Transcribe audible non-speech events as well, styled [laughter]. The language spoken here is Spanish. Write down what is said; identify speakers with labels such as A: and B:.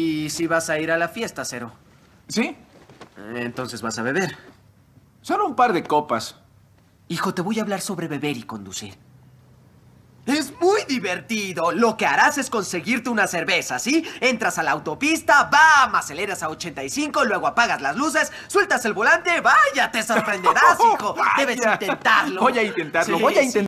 A: ¿Y si vas a ir a la fiesta, Cero? ¿Sí? Entonces vas a beber.
B: Solo un par de copas. Hijo, te voy a hablar sobre beber y conducir. Es muy divertido. Lo que harás es conseguirte una cerveza, ¿sí? Entras a la autopista, bam, aceleras a 85, luego apagas las luces, sueltas el volante, vaya, te sorprenderás, [laughs] hijo. Debes intentarlo. Voy a intentarlo, voy a intentarlo.